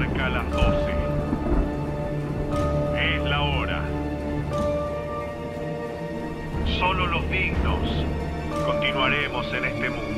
marca las 12. Es la hora. Solo los dignos continuaremos en este mundo.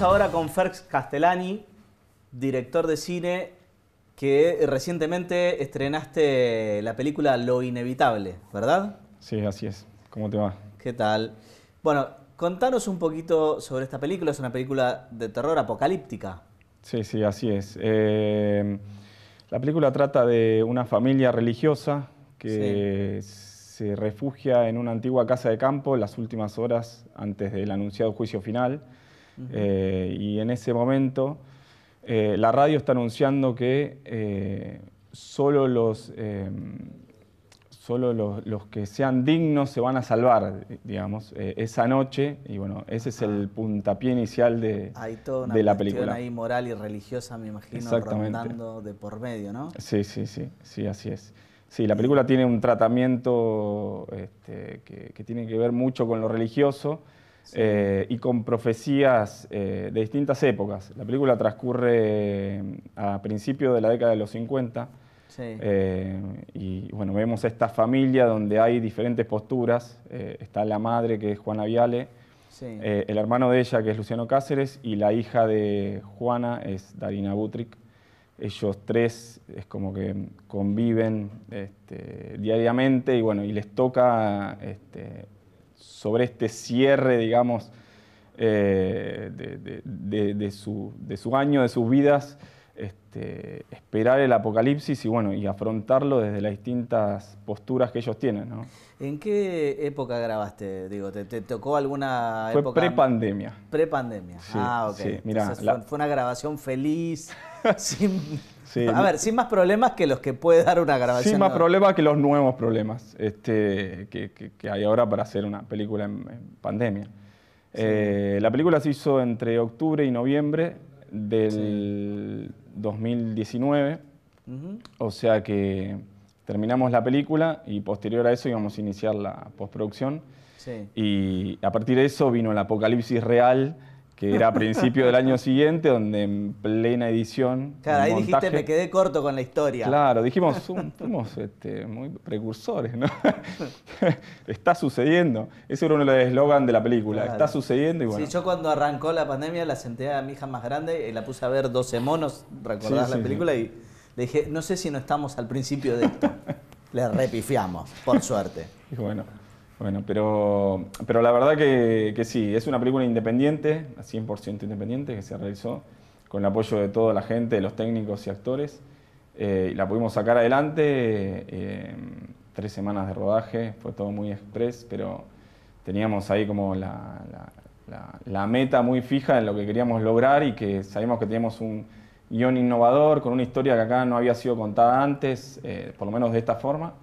ahora con Ferx Castellani, director de cine, que recientemente estrenaste la película Lo Inevitable, ¿verdad? Sí, así es. ¿Cómo te va? ¿Qué tal? Bueno, contanos un poquito sobre esta película. Es una película de terror apocalíptica. Sí, sí, así es. Eh, la película trata de una familia religiosa que se refugia en una antigua casa de campo las últimas horas antes del anunciado juicio final eh, y en ese momento eh, la radio está anunciando que eh, solo, los, em, solo los, que sean dignos se van a salvar, digamos, esa noche. Y bueno, ese es el ah. puntapié inicial de, Hay toda una de la película. ahí moral y religiosa, me imagino, rondando de por medio, ¿no? Sí, sí, sí, sí, así es. Sí, la película tiene un tratamiento este, que, tiene que ver mucho con lo religioso, eh, y con profecías eh, de distintas épocas. La película transcurre mm, a principios de la década de los 50 eh, y bueno, vemos esta familia donde hay diferentes posturas. está la madre que es Juana Viale, el hermano de ella que es Luciano Cáceres y la hija de Juana es Darina Butrick. Ellos tres es como que conviven este, diariamente y bueno, y les toca este, sobre este cierre, digamos, eh, de, su, de su año, de sus vidas, este, esperar el apocalipsis y bueno, y afrontarlo desde las distintas posturas que ellos tienen. ¿En qué época grabaste? Digo, ¿te, tocó alguna época? Fue prepandemia. Prepandemia. ah, ok. Sí, fue, una grabación feliz, sin, Sí, a ver, sin más problemas que los que puede dar una grabación. Sin más problemas que los nuevos problemas este, que, hay ahora para hacer una película en, pandemia. Eh, la película se hizo entre octubre y noviembre del 2019, o sea que terminamos la película y posterior a eso íbamos a iniciar la postproducción. Y a partir de eso vino el apocalipsis real que era a principio del año siguiente, donde en plena edición. Claro, ahí dijiste, me quedé corto con la historia. Claro, dijimos, fuimos este, muy precursores, ¿no? Está sucediendo. Ese era uno de los eslogans de la película. Está sucediendo y bueno. Sí, yo cuando arrancó la pandemia la senté a mi hija más grande y eh, la puse a ver 12 monos, recordás la película, y le dije, no sé si no estamos al principio de esto. Le repifiamos, por suerte. Y bueno. Bueno, pero, pero la verdad que, sí, es una película independiente, 100% independiente, que se realizó con el apoyo de toda la gente, de los técnicos y actores. Eh, la pudimos sacar adelante, eh, tres semanas de rodaje, fue todo muy express, pero teníamos ahí como la, meta muy fija en lo que queríamos lograr y que sabíamos que teníamos un guión innovador, con una historia que acá no había sido contada antes, eh, por lo menos de esta forma.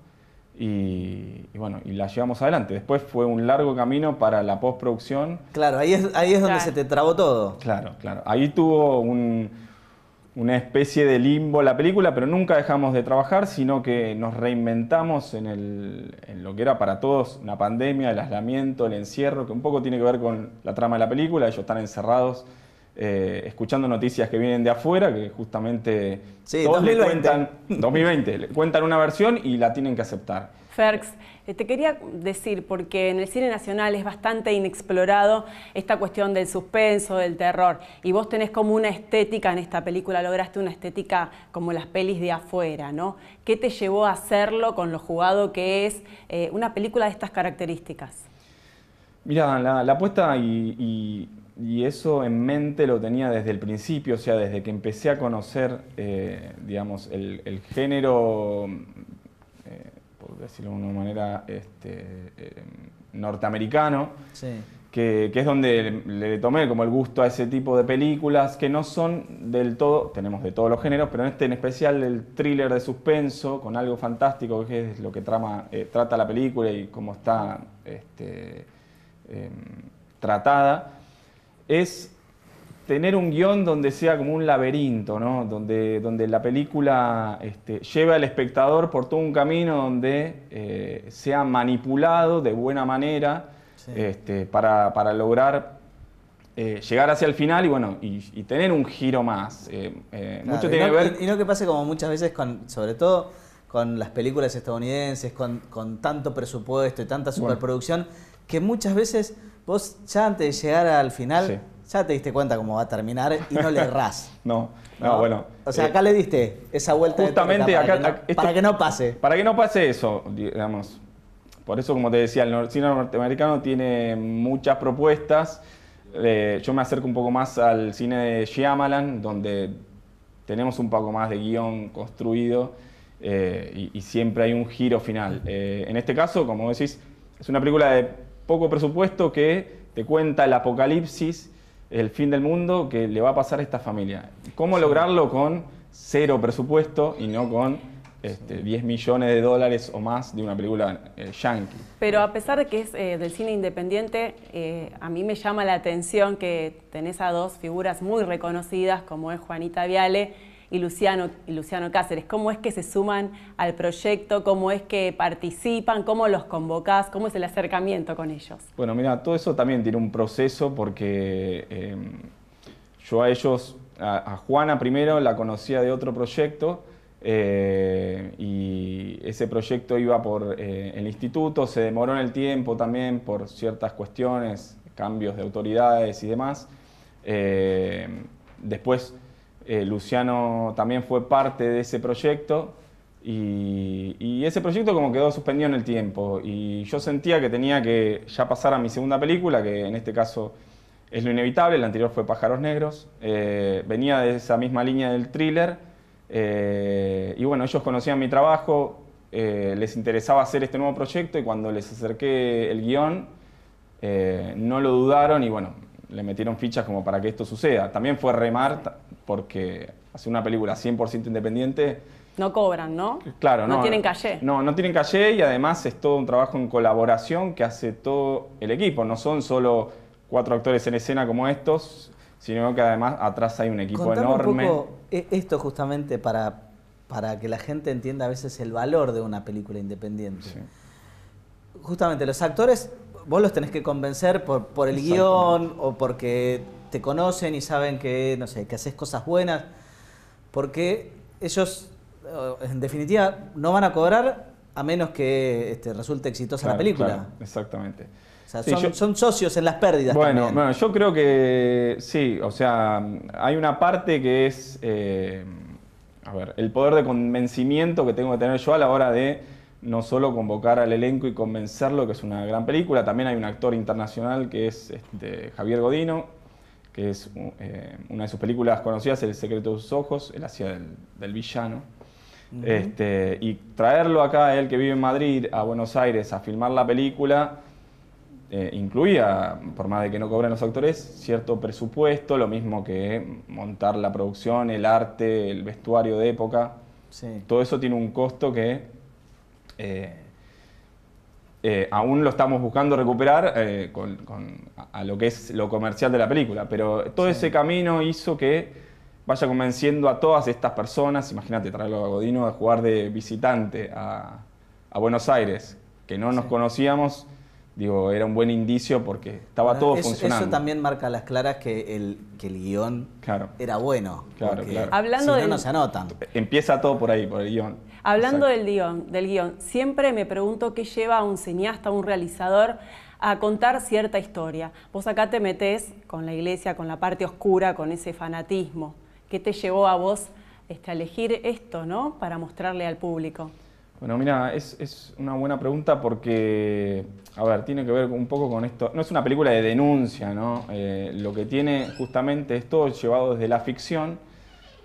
Y, bueno, y la llevamos adelante. Después fue un largo camino para la postproducción. Claro, ahí es, ahí es donde se te trabó todo. Claro, claro. Ahí tuvo una especie de limbo la película, pero nunca dejamos de trabajar, sino que nos reinventamos en, en lo que era para todos una pandemia, el aislamiento, el encierro, que un poco tiene que ver con la trama de la película. Ellos están encerrados eh, escuchando noticias que vienen de afuera, que justamente sí, 2020. le cuentan, 2020, le cuentan una versión y la tienen que aceptar. Ferx, eh, te quería decir, porque en el cine nacional es bastante inexplorado esta cuestión del suspenso, del terror, y vos tenés como una estética en esta película, lograste una estética como las pelis de afuera, ¿no? ¿Qué te llevó a hacerlo con lo jugado que es eh, una película de estas características? Mira, la, apuesta y, y eso en mente lo tenía desde el principio, o sea, desde que empecé a conocer, eh, digamos, el, género, mm, eh, por decirlo de una manera, este, eh, norteamericano, que, es donde le, tomé como el gusto a ese tipo de películas que no son del todo, tenemos de todos los géneros, pero en este en especial el thriller de suspenso, con algo fantástico que es lo que trama, trata la película y cómo está este, em, tratada es tener un guión donde sea como un laberinto, ¿no? donde, donde la película este, lleva al espectador por todo un camino donde eh, sea manipulado de buena manera este, para, lograr eh, llegar hacia el final y bueno y, tener un giro más. Eh, mucho tiene que ver... Y, no que pase como muchas veces con, sobre todo con las películas estadounidenses, con, tanto presupuesto y tanta superproducción, que muchas veces vos ya antes de llegar al final, ya te diste cuenta cómo va a terminar y no le errás. no, no, bueno. O sea, eh, acá le diste esa vuelta. Justamente de para, acá, que no, para que no pase. Para que no pase eso, digamos. Por eso, como te decía, el cine norteamericano tiene muchas propuestas. Eh, yo me acerco un poco más al cine de Shyamalan, donde tenemos un poco más de guión construido eh, y, y, siempre hay un giro final. en este caso, como decís, es una película de poco presupuesto que te cuenta el apocalipsis, el fin del mundo que le va a pasar a esta familia. ¿Cómo lograrlo con cero presupuesto y no con 10 este, millones de dólares o más de una película eh, yankee? Pero a pesar de que es eh, del cine independiente, eh, a mí me llama la atención que tenés a dos figuras muy reconocidas como es Juanita Viale y Luciano, Luciano Cáceres. ¿Cómo es que se suman al proyecto? ¿Cómo es que participan? ¿Cómo los convocás? ¿Cómo es el acercamiento con ellos? Bueno, mira, todo eso también tiene un proceso porque em, yo a ellos, a, Juana primero la conocía de otro proyecto. Eh, y ese proyecto iba por eh, el instituto, se demoró en el tiempo también por ciertas cuestiones, cambios de autoridades y demás. Eh, después eh, Luciano también fue parte de ese proyecto y, ese proyecto como quedó suspendido en el tiempo y yo sentía que tenía que ya pasar a mi segunda película, que en este caso es lo inevitable, la anterior fue Pájaros Negros, eh, venía de esa misma línea del thriller eh, y bueno, ellos conocían mi trabajo, les interesaba hacer este nuevo proyecto y cuando les acerqué el guión no lo dudaron y bueno, le metieron fichas como para que esto suceda. También fue remar porque hacer una película 100% independiente... No cobran, ¿no? Claro, no. No tienen calle. No, no tienen calle y además es todo un trabajo en colaboración que hace todo el equipo. No son solo cuatro actores en escena como estos, sino que además atrás hay un equipo enorme. Un poco eh, esto justamente para, para que la gente entienda a veces el valor de una película independiente. Justamente los actores vos los tenés que convencer por, por el guión o porque te conocen y saben que, no sé, que haces cosas buenas, porque ellos, eh, en definitiva, no van a cobrar a menos que este, resulte exitosa la película. exactamente. O sea, son, socios en las pérdidas. Bueno, bueno, yo creo que sí, o sea, hay una parte que es, eh, a ver, el poder de convencimiento que tengo que tener yo a la hora de no solo convocar al elenco y convencerlo, que es una gran película, también hay un actor internacional que es este, Javier Godino, que es eh, una de sus películas conocidas, El secreto de sus ojos, el hacía del, villano. Este, y traerlo acá, él que vive en Madrid, a Buenos Aires, a filmar la película, eh, incluía, por más de que no cobren los actores, cierto presupuesto, lo mismo que montar la producción, el arte, el vestuario de época. Todo eso tiene un costo que eh, eh, aún lo estamos buscando recuperar eh, con, a lo que es lo comercial de la película, pero todo ese camino hizo que vaya convenciendo a todas estas personas, imagínate traerlo a Godino a jugar de visitante a, Buenos Aires, que no nos conocíamos digo, era un buen indicio porque estaba todo funcionando. Eso también marca las claras que el, que el guión era bueno. Claro, claro. Hablando si del, no, no se anotan. Empieza todo por ahí, por el guión. Hablando del guión, del siempre me pregunto qué lleva a un cineasta, a un realizador, a contar cierta historia. Vos acá te metés con la iglesia, con la parte oscura, con ese fanatismo. ¿Qué te llevó a vos este, a elegir esto, no? Para mostrarle al público. Bueno, mira, es, es una buena pregunta porque ver, tiene que ver un poco con esto. No es una película de denuncia, ¿no? Eh, lo que tiene justamente es todo llevado desde la ficción,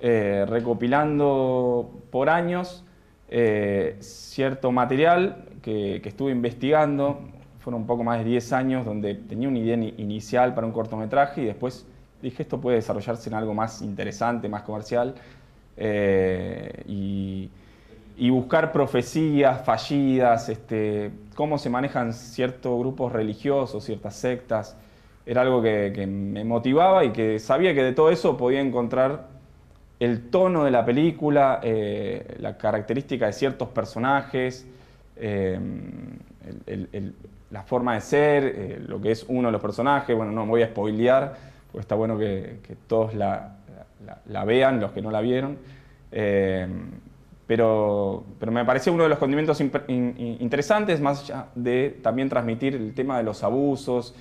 eh, recopilando por años eh, cierto material que, estuve investigando. Fueron un poco más de 10 años donde tenía una idea inicial para un cortometraje y después dije esto puede desarrollarse en algo más interesante, más comercial. y y buscar profecías fallidas, este, cómo se manejan ciertos grupos religiosos, ciertas sectas, era algo que, me motivaba y que sabía que de todo eso podía encontrar el tono de la película, eh, la característica de ciertos personajes, eh, la forma de ser, eh, lo que es uno de los personajes. Bueno, no me voy a spoilear, porque está bueno que, todos la, vean, los que no la vieron pero, pero me parece uno de los condimentos interesantes, más allá de también transmitir el tema de los abusos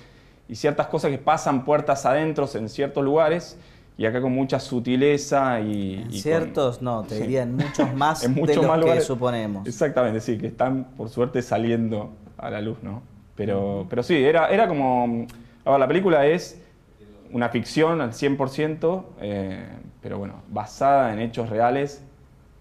y ciertas cosas que pasan puertas adentro en ciertos lugares. Y acá con mucha sutileza y... En ciertos, no, te diría en muchos más de lo lugares, que suponemos. Exactamente, sí, que están por suerte saliendo a la luz, ¿no? Pero, pero sí, era, era como... la película es una ficción al 100%, eh, pero bueno, basada en hechos reales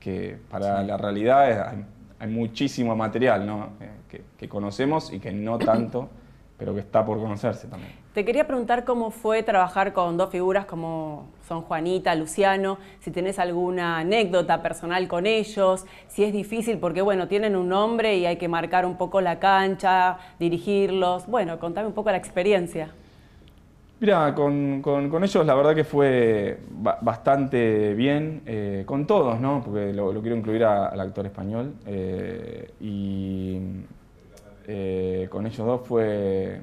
que para la realidad hay, muchísimo material eh, que, que conocemos y que no tanto, pero que está por conocerse también. Te quería preguntar cómo fue trabajar con dos figuras como son Juanita, Luciano, si tenés alguna anécdota personal con ellos, si es difícil porque, bueno, tienen un nombre y hay que marcar un poco la cancha, dirigirlos. Bueno, contame un poco la experiencia. Mira, con, ellos la verdad que fue bastante bien, eh, con todos, ¿no? Porque lo, quiero incluir al actor español. Eh, y eh, con ellos dos fue,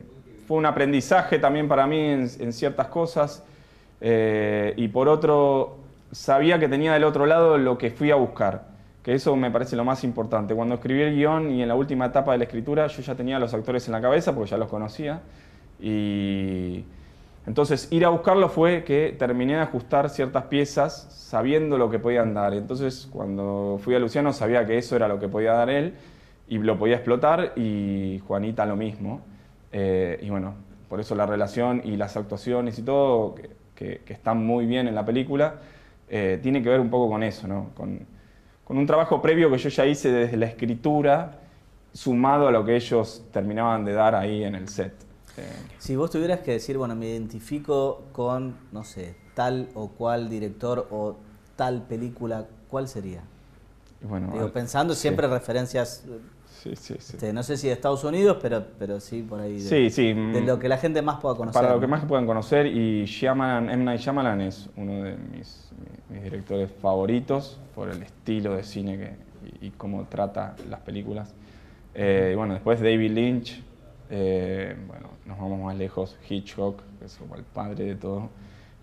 fue un aprendizaje también para mí en, ciertas cosas. y por otro, sabía que tenía del otro lado lo que fui a buscar, que eso me parece lo más importante. Cuando escribí el guión y en la última etapa de la escritura, yo ya tenía a los actores en la cabeza, porque ya los conocía. Y entonces, ir a buscarlo fue que terminé de ajustar ciertas piezas sabiendo lo que podían dar. Entonces, cuando fui a Luciano, sabía que eso era lo que podía dar él y lo podía explotar, y Juanita lo mismo. Eh, y bueno, por eso la relación y las actuaciones y todo, que, están muy bien en la película, eh, tiene que ver un poco con eso, con un trabajo previo que yo ya hice desde la escritura, sumado a lo que ellos terminaban de dar ahí en el set. Este, si vos tuvieras que decir, bueno, me identifico con, no sé, tal o cual director o tal película, ¿cuál sería? Bueno, Digo, pensando siempre referencias este, no sé si de Estados Unidos, pero, pero sí por ahí. De, de, mm, lo que la gente más pueda conocer. Para lo que más puedan conocer, y Shyamalan, M. Night es uno de mis, directores favoritos por el estilo de cine que, y, cómo trata las películas. Eh, bueno, después David Lynch, eh, bueno, nos vamos más lejos, Hitchcock, que es como el padre de todo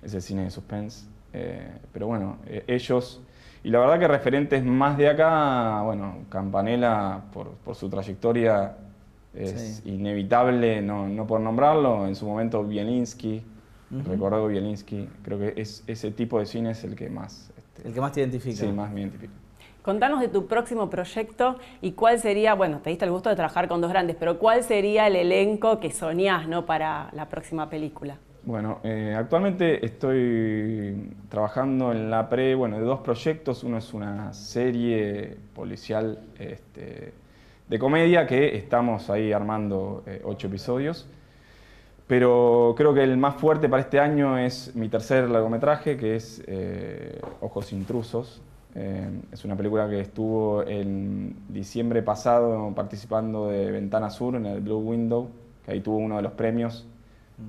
ese cine de suspense. Eh, pero bueno, eh, ellos, y la verdad que referentes más de acá, bueno, Campanella, por, su trayectoria, es inevitable no, por nombrarlo. En su momento, Bielinski, uh Bielinski, creo que ese tipo de cine es el que más. Este, el que más te identifica. Sí, más me identifica. Contanos de tu próximo proyecto y cuál sería, bueno, te diste el gusto de trabajar con dos grandes, pero cuál sería el elenco que soñás ¿no? para la próxima película. Bueno, eh, actualmente estoy trabajando en la pre, bueno, de dos proyectos. Uno es una serie policial este, de comedia que estamos ahí armando eh, ocho episodios. Pero creo que el más fuerte para este año es mi tercer largometraje, que es eh, Ojos Intrusos, eh, es una película que estuvo en diciembre pasado participando de Ventana Sur en el Blue Window, que ahí tuvo uno de los premios,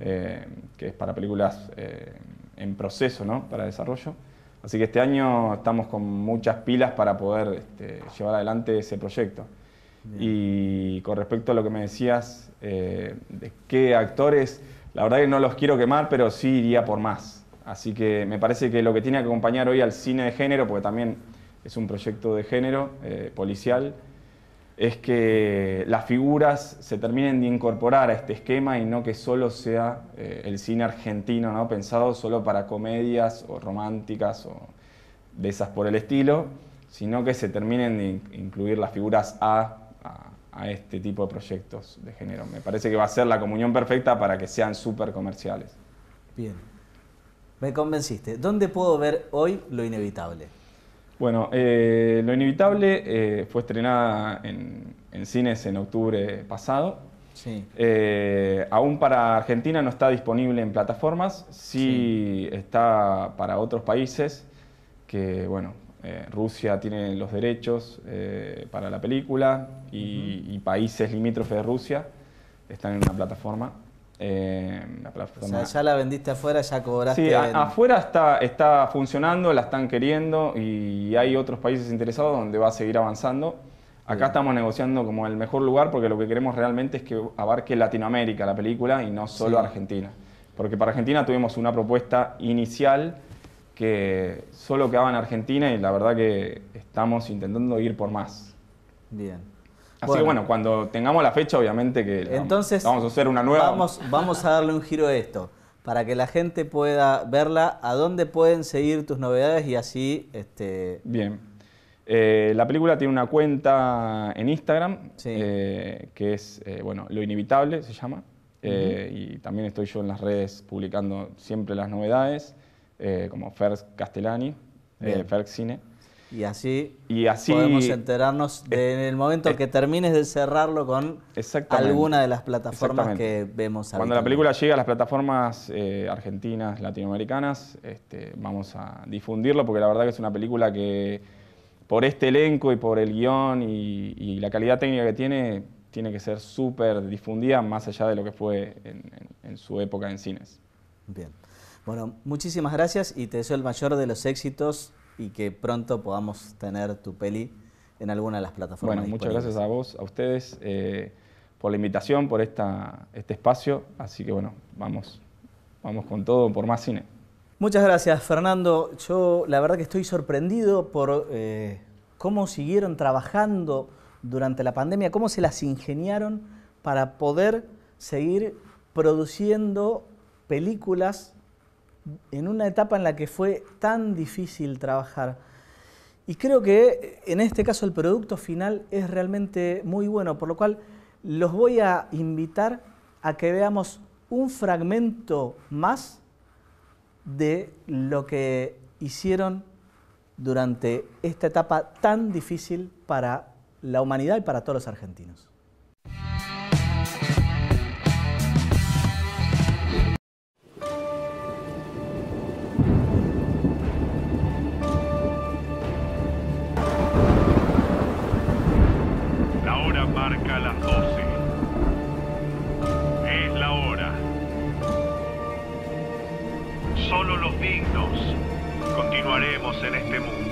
eh, que es para películas eh, en proceso, Para desarrollo. Así que este año estamos con muchas pilas para poder este, llevar adelante ese proyecto. Y con respecto a lo que me decías, de qué actores, la verdad que no los quiero quemar, pero sí iría por más. Así que me parece que lo que tiene que acompañar hoy al cine de género, porque también es un proyecto de género eh, policial, es que las figuras se terminen de incorporar a este esquema y no que solo sea eh, el cine argentino, ¿no? pensado solo para comedias o románticas o de esas por el estilo, sino que se terminen de incluir las figuras A, a, este tipo de proyectos de género. Me parece que va a ser la comunión perfecta para que sean súper comerciales. Bien. Me convenciste. ¿Dónde puedo ver hoy Lo Inevitable? Bueno, eh, Lo Inevitable eh, fue estrenada en, cines en octubre pasado. Eh, aún para Argentina no está disponible en plataformas, sí, está para otros países que, bueno, Rusia tiene los derechos para la película y, y países limítrofes de Rusia están en una plataforma. Eh, o ya la vendiste afuera, ya cobraste. Sí, afuera está, está funcionando, la están queriendo y hay otros países interesados donde va a seguir avanzando. Acá estamos negociando como el mejor lugar porque lo que queremos realmente es que abarque Latinoamérica la película y no solo Argentina. Porque para Argentina tuvimos una propuesta inicial que solo quedaba en Argentina y la verdad que estamos intentando ir por más. Bien. Así que bueno, cuando tengamos la fecha, obviamente que vamos a hacer una nueva. Vamos, vamos a darle un giro a esto, para que la gente pueda verla, a dónde pueden seguir tus novedades y así... Este, Bien. Eh, la película tiene una cuenta en Instagram, eh, que es, eh, bueno, Lo Inevitable se llama. Y también estoy yo en las redes publicando siempre las novedades, como Ferg Castellani, Ferg Cine. Y así, y así podemos enterarnos de, en el momento que termines de cerrarlo con alguna de las plataformas que vemos. Cuando la película llega a las plataformas eh, argentinas, latinoamericanas, este, vamos a difundirlo porque la verdad que es una película que por este elenco y por el guión y, la calidad técnica que tiene, tiene que ser súper difundida más allá de lo que fue en su época en cines. Bien. Bueno, muchísimas gracias y te deseo el mayor de los éxitos y que pronto podamos tener tu peli en alguna de las plataformas. Bueno, muchas gracias a vos, a ustedes, eh, por la invitación, por esta, este espacio. Así que bueno, vamos, vamos con todo por más cine. Muchas gracias, Fernando. Yo la verdad que estoy sorprendido por eh, cómo siguieron trabajando durante la pandemia, cómo se las ingeniaron para poder seguir produciendo películas en una etapa en la que fue tan difícil trabajar. Y creo que en este caso el producto final es realmente muy bueno, por lo cual los voy a invitar a que veamos un fragmento más de lo que hicieron durante esta etapa tan difícil para la humanidad y para todos los argentinos. dignos. Continuaremos en este mundo.